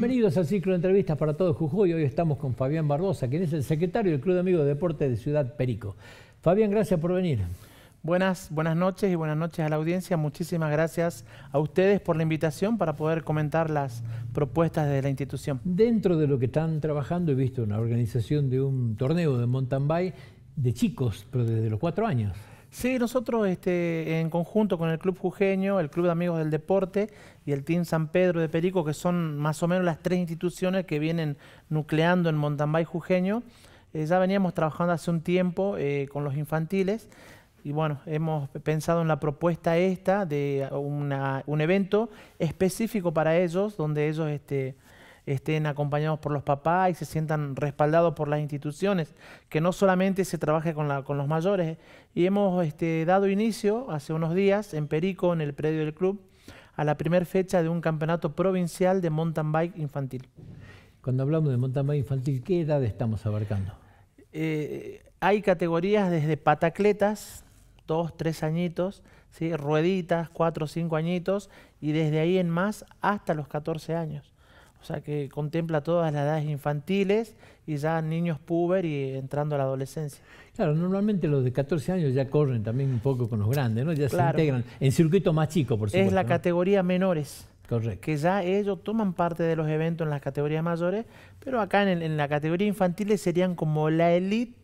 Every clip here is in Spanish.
Bienvenidos al ciclo de entrevistas para todo Jujuy. Hoy estamos con Fabián Barbosa, quien es el secretario del Club de Amigos de Deporte de Ciudad Perico. Fabián, gracias por venir. Buenas, buenas noches y buenas noches a la audiencia. Muchísimas gracias a ustedes por la invitación para poder comentar las propuestas de la institución. Dentro de lo que están trabajando, he visto una organización de un torneo de mountain bike de chicos, pero desde los cuatro años. Sí, nosotros este, en conjunto con el Club Jujeño, el Club de Amigos del Deporte y el Team San Pedro de Perico, que son más o menos las tres instituciones que vienen nucleando en Montambay Jujeño, eh, ya veníamos trabajando hace un tiempo eh, con los infantiles y bueno, hemos pensado en la propuesta esta de un evento específico para ellos, donde ellos... Este, estén acompañados por los papás y se sientan respaldados por las instituciones, que no solamente se trabaje con, los mayores. Y hemos este, dado inicio hace unos días en Perico, en el predio del club, a la primera fecha de un campeonato provincial de mountain bike infantil. Cuando hablamos de mountain bike infantil, ¿qué edad estamos abarcando? Eh, hay categorías desde patacletas, dos, tres añitos, ¿sí? rueditas, cuatro, cinco añitos, y desde ahí en más hasta los 14 años. O sea que contempla todas las edades infantiles y ya niños puber y entrando a la adolescencia. Claro, normalmente los de 14 años ya corren también un poco con los grandes, ¿no? Ya se integran en circuito más chicos, por supuesto. Es la categoría menores. Correcto. Que ya ellos toman parte de los eventos en las categorías mayores, pero acá en, la categoría infantiles serían como la elite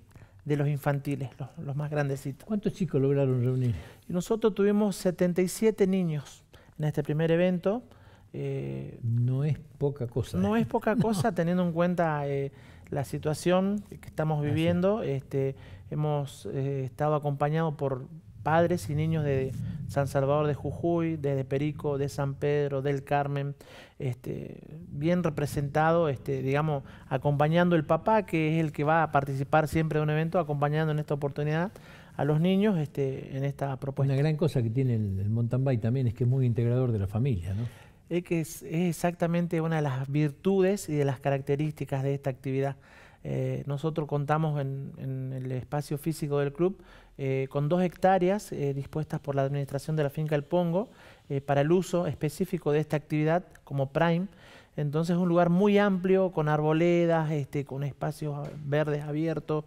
de los infantiles, los, más grandecitos. ¿Cuántos chicos lograron reunir? nosotros tuvimos 77 niños en este primer evento eh, no es poca cosa. No ¿eh? es poca cosa teniendo en cuenta eh, la situación que estamos viviendo. Este, hemos estado acompañados por padres y niños de San Salvador de Jujuy, desde Perico, de San Pedro, del Carmen, este, bien representado, este, digamos, acompañando el papá, que es el que va a participar siempre de un evento, acompañando en esta oportunidad a los niños este, en esta propuesta. Una gran cosa que tiene el, el también es que es muy integrador de la familia, ¿no? es que es, exactamente una de las virtudes y de las características de esta actividad. Eh, nosotros contamos en, el espacio físico del club eh, con dos hectáreas eh, dispuestas por la administración de la finca El Pongo para el uso específico de esta actividad como prime. Entonces es un lugar muy amplio, con arboledas, este, con espacios verdes abiertos,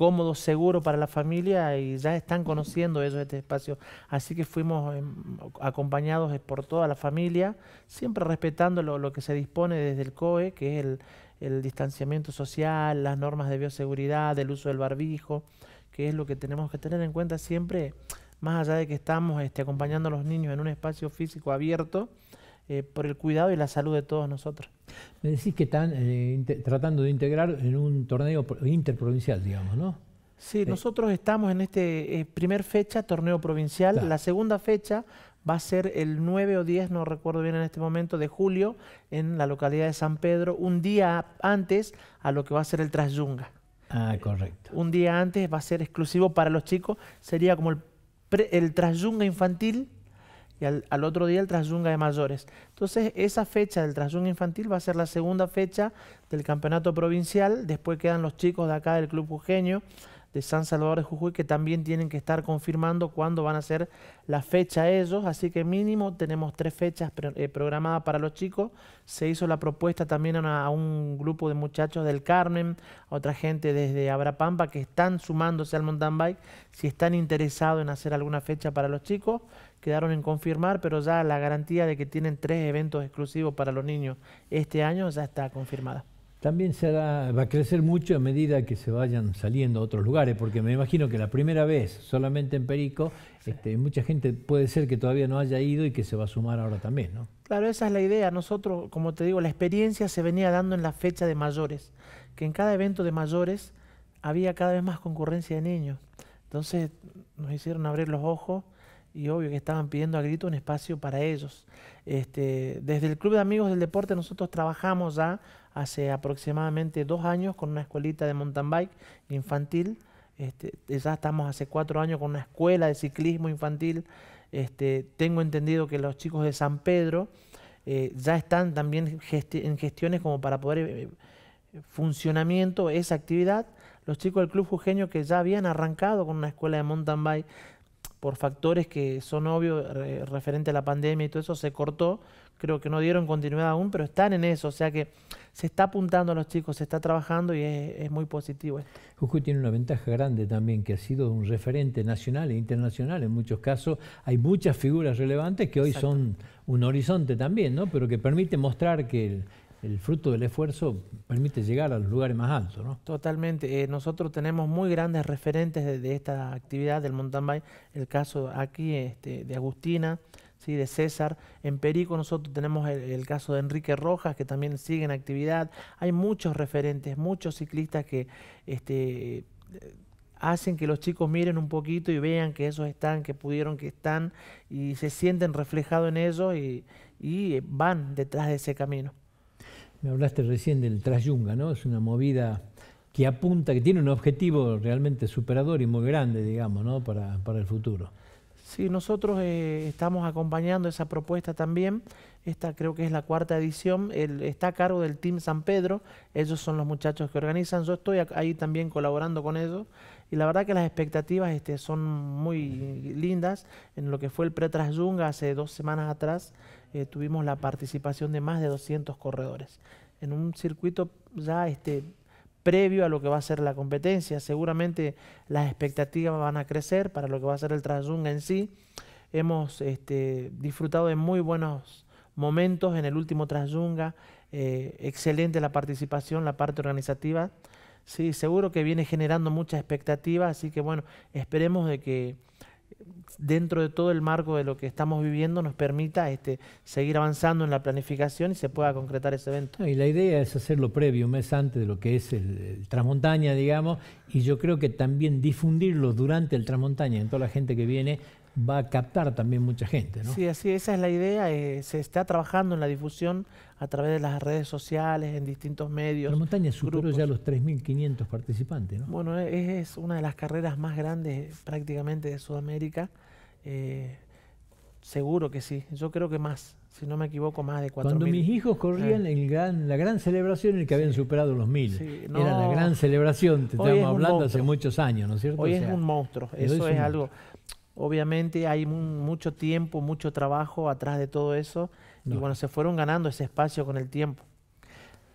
cómodo, seguro para la familia y ya están conociendo ellos este espacio. Así que fuimos em, acompañados eh, por toda la familia, siempre respetando lo, que se dispone desde el COE, que es el, distanciamiento social, las normas de bioseguridad, el uso del barbijo, que es lo que tenemos que tener en cuenta siempre, más allá de que estamos este, acompañando a los niños en un espacio físico abierto eh, por el cuidado y la salud de todos nosotros. Me decís que están eh, tratando de integrar en un torneo interprovincial, digamos, ¿no? Sí, eh. nosotros estamos en este primer fecha, torneo provincial. La segunda fecha va a ser el 9 o 10, no recuerdo bien en este momento, de julio, en la localidad de San Pedro, un día antes a lo que va a ser el Trasyunga. Ah, correcto. Un día antes va a ser exclusivo para los chicos, sería como el, el Trasyunga infantil, y al, otro día el trasyunga de mayores. Entonces, esa fecha del trasyunga infantil va a ser la segunda fecha del campeonato provincial. Después quedan los chicos de acá del Club Jujeño, de San Salvador de Jujuy que también tienen que estar confirmando cuándo van a ser la fecha ellos, así que mínimo tenemos tres fechas eh, programadas para los chicos. Se hizo la propuesta también a, un grupo de muchachos del Carmen, a otra gente desde Abrapampa que están sumándose al mountain bike, si están interesados en hacer alguna fecha para los chicos. Quedaron en confirmar, pero ya la garantía de que tienen tres eventos exclusivos para los niños este año ya está confirmada también va a crecer mucho a medida que se vayan saliendo a otros lugares, porque me imagino que la primera vez solamente en Perico, este, mucha gente puede ser que todavía no haya ido y que se va a sumar ahora también, Claro, esa es la idea. Nosotros, como te digo, la experiencia se venía dando en la fecha de mayores, que en cada evento de mayores había cada vez más concurrencia de niños. Entonces nos hicieron abrir los ojos y obvio que estaban pidiendo a grito un espacio para ellos. Este, desde el Club de Amigos del Deporte nosotros trabajamos ya hace aproximadamente dos años con una escuelita de mountain bike infantil. Este, ya estamos hace cuatro años con una escuela de ciclismo infantil. Este, tengo entendido que los chicos de San Pedro eh, ya están también en gestiones como para poder eh, funcionamiento esa actividad. Los chicos del Club Jujeño que ya habían arrancado con una escuela de mountain bike por factores que son obvios referente a la pandemia y todo eso, se cortó. Creo que no dieron continuidad aún, pero están en eso. O sea que se está apuntando a los chicos, se está trabajando y es, muy positivo Jujuy tiene una ventaja grande también, que ha sido un referente nacional e internacional en muchos casos. Hay muchas figuras relevantes que hoy son un horizonte también, ¿no? pero que permite mostrar que el, el fruto del esfuerzo permite llegar a los lugares más altos, ¿no? Totalmente. Eh, nosotros tenemos muy grandes referentes de, esta actividad del mountain bike. El caso aquí este, de Agustina, ¿sí? de César. En Perico nosotros tenemos el, caso de Enrique Rojas, que también sigue en actividad. Hay muchos referentes, muchos ciclistas que... Este, hacen que los chicos miren un poquito y vean que esos están, que pudieron, que están, y se sienten reflejados en ellos y van detrás de ese camino. Me hablaste recién del Trasyunga, ¿no? Es una movida que apunta, que tiene un objetivo realmente superador y muy grande, digamos, ¿no? Para, el futuro. Sí, nosotros eh, estamos acompañando esa propuesta también esta creo que es la cuarta edición. está a cargo del Team San Pedro. Ellos son los muchachos que organizan. Yo estoy ahí también colaborando con ellos. Y la verdad que las expectativas este, son muy lindas. En lo que fue el pre hace dos semanas atrás, eh, tuvimos la participación de más de 200 corredores. En un circuito ya este, previo a lo que va a ser la competencia. Seguramente las expectativas van a crecer para lo que va a ser el trasyunga en sí. Hemos este, disfrutado de muy buenos momentos en el último trasyunga. Eh, excelente la participación, la parte organizativa. Sí, seguro que viene generando mucha expectativa, así que bueno, esperemos de que eh, dentro de todo el marco de lo que estamos viviendo nos permita este, seguir avanzando en la planificación y se pueda concretar ese evento. Y la idea es hacerlo previo, un mes antes de lo que es el, el Transmontaña, digamos, y yo creo que también difundirlo durante el Transmontaña en toda la gente que viene va a captar también mucha gente, ¿no? Sí, así, esa es la idea. Eh, se está trabajando en la difusión a través de las redes sociales, en distintos medios. La montaña superó ya los 3.500 participantes, ¿no? Bueno, es, una de las carreras más grandes prácticamente de Sudamérica. Eh, seguro que sí. Yo creo que más, si no me equivoco, más de 4.000. Cuando mis hijos corrían eh. la gran celebración en el que habían superado los 1.000. Era la gran celebración, te estamos hablando hace muchos años, ¿no es cierto? Hoy es un monstruo, eso es, algo obviamente hay mucho tiempo, mucho trabajo atrás de todo eso. Y bueno, se fueron ganando ese espacio con el tiempo.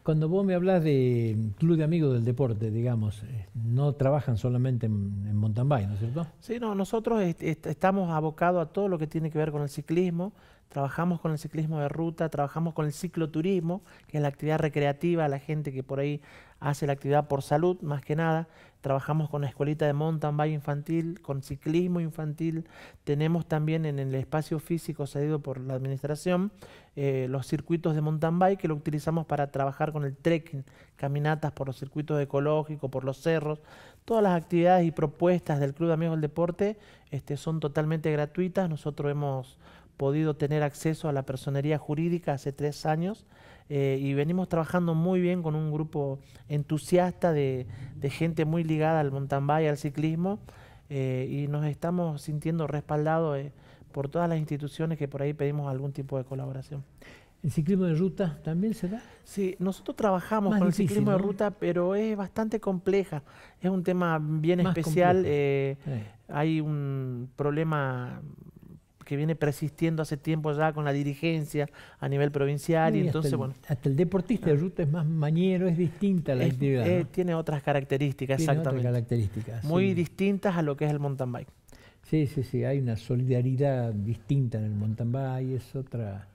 Cuando vos me hablas de club de amigos del deporte, digamos, eh, no trabajan solamente en, en ¿no es cierto? Sí, nosotros estamos abocados a todo lo que tiene que ver con el ciclismo, trabajamos con el ciclismo de ruta, trabajamos con el cicloturismo, que es la actividad recreativa, la gente que por ahí hace la actividad por salud, más que nada. Trabajamos con la escuelita de mountain bike infantil, con ciclismo infantil. Tenemos también en el espacio físico cedido por la administración eh, los circuitos de mountain bike que lo utilizamos para trabajar con el trekking, caminatas por los circuitos ecológicos, por los cerros. Todas las actividades y propuestas del Club de Amigos del Deporte este, son totalmente gratuitas. Nosotros hemos podido tener acceso a la personería jurídica hace tres años eh, y venimos trabajando muy bien con un grupo entusiasta de, gente muy ligada al Montambay al ciclismo eh, y nos estamos sintiendo respaldados eh, por todas las instituciones que por ahí pedimos algún tipo de colaboración. ¿El ciclismo de ruta también se da? Sí, nosotros trabajamos con el ciclismo de ruta, pero es bastante compleja. Es un tema bien especial. Hay un problema que viene persistiendo hace tiempo ya con la dirigencia a nivel provincial. y, entonces, el, bueno. Hasta el deportista ah. de ruta es más mañero, es distinta la actividad. Eh, tiene otras características, exactamente. Muy distintas a lo que es el mountain bike. Sí, sí, sí, hay una solidaridad distinta en el mountain bike, es otra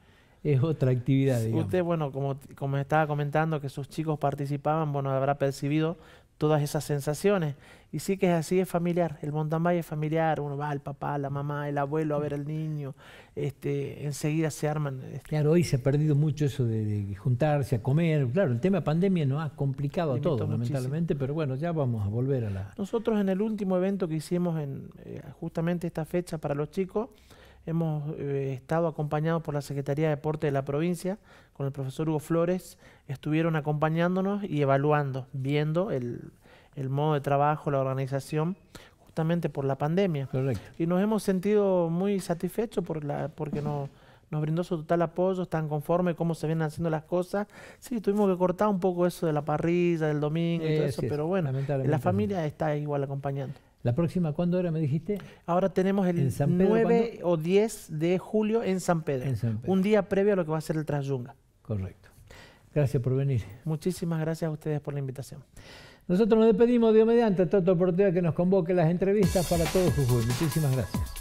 es otra actividad. Usted, bueno, como, como estaba comentando que sus chicos participaban, bueno, habrá percibido todas esas sensaciones. Y sí que es así, es familiar. El mountain es familiar. Uno va al papá, la mamá, el abuelo a ver al niño. Este, enseguida se arman. Este. Claro, hoy se ha perdido mucho eso de, juntarse a comer. Claro, el tema pandemia nos ha complicado todo, lamentablemente, pero bueno, ya vamos a volver a la. Nosotros en el último evento que hicimos en eh, justamente esta fecha para los chicos, hemos eh, estado acompañados por la Secretaría de Deporte de la provincia, con el profesor Hugo Flores, estuvieron acompañándonos y evaluando, viendo el, modo de trabajo, la organización, justamente por la pandemia. Correcto. Y nos hemos sentido muy satisfechos por la, porque nos, nos brindó su total apoyo, están conformes cómo se vienen haciendo las cosas. Sí, tuvimos que cortar un poco eso de la parrilla, del domingo y todo eso, pero bueno, la familia está igual acompañando. ¿La próxima cuándo era, me dijiste? Ahora tenemos el 9 o 10 de julio en San, Pedro, Un día previo a lo que va a ser el Transyunga. Correcto. Gracias por venir. Muchísimas gracias a ustedes por la invitación. Nosotros nos despedimos, Dios mediante, toda oportunidad que nos convoque las entrevistas para todo Jujuy. Muchísimas gracias.